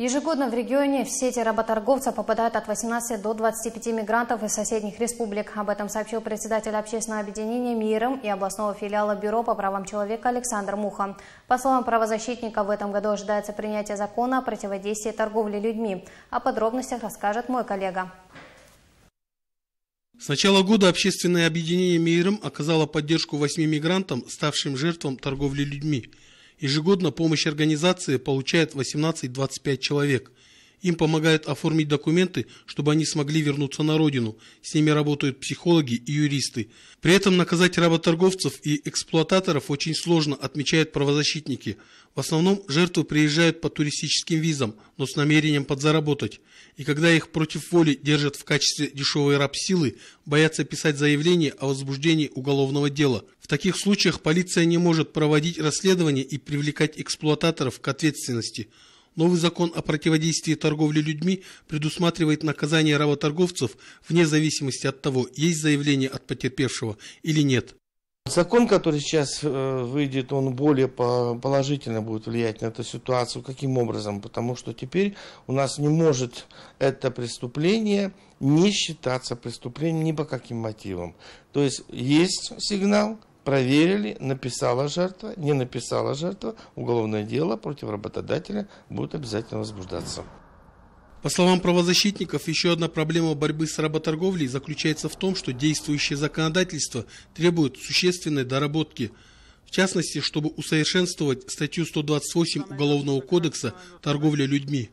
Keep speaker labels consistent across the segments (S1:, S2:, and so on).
S1: Ежегодно в регионе в сети работорговца попадают от 18 до 25 мигрантов из соседних республик. Об этом сообщил председатель общественного объединения «Миром» и областного филиала Бюро по правам человека Александр Муха. По словам правозащитника, в этом году ожидается принятие закона о противодействии торговле людьми. О подробностях расскажет мой коллега.
S2: С начала года общественное объединение «Миром» оказало поддержку восьми мигрантам, ставшим жертвам торговли людьми – Ежегодно помощь организации получает 18-25 человек. Им помогают оформить документы, чтобы они смогли вернуться на родину. С ними работают психологи и юристы. При этом наказать работорговцев и эксплуататоров очень сложно, отмечают правозащитники. В основном жертвы приезжают по туристическим визам, но с намерением подзаработать. И когда их против воли держат в качестве дешевой рабсилы, боятся писать заявление о возбуждении уголовного дела. В таких случаях полиция не может проводить расследование и привлекать эксплуататоров к ответственности. Новый закон о противодействии торговле людьми предусматривает наказание работорговцев вне зависимости от того, есть заявление от потерпевшего или нет. Закон, который сейчас
S3: э, выйдет, он более положительно будет влиять на эту ситуацию. Каким образом? Потому что теперь у нас не может это преступление не считаться преступлением ни по каким мотивам. То есть есть сигнал, проверили, написала жертва, не написала жертва, уголовное дело против работодателя будет обязательно
S2: возбуждаться. По словам правозащитников, еще одна проблема борьбы с работорговлей заключается в том, что действующее законодательство требует существенной доработки. В частности, чтобы усовершенствовать статью 128 Уголовного кодекса «Торговля людьми».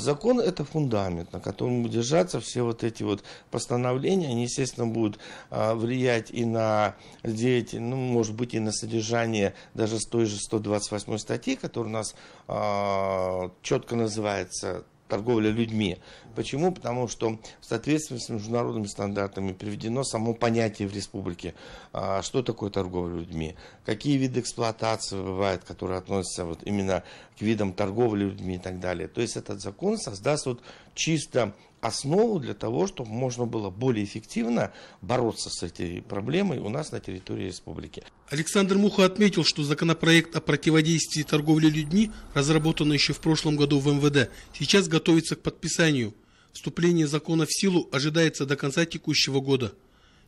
S2: Закон – это фундамент, на котором будут держаться все вот эти вот постановления.
S3: Они, естественно, будут а, влиять и на деятельность, ну, может быть, и на содержание даже с той же 128 статьи, которая у нас а, четко называется торговля людьми. Почему? Потому что в соответствии с международными стандартами приведено само понятие в республике, а, что такое торговля людьми, какие виды эксплуатации бывают, которые относятся вот именно к видам торговли людьми и так далее. То есть этот закон создаст вот чисто основу для того, чтобы можно было более эффективно бороться с этой проблемой у нас на территории республики.
S2: Александр Муха отметил, что законопроект о противодействии торговле людьми, разработан еще в прошлом году в МВД, сейчас готовится к подписанию. Вступление закона в силу ожидается до конца текущего года.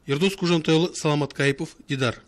S2: Ердос Кужантайлы, Саламат Кайпов, Дидар.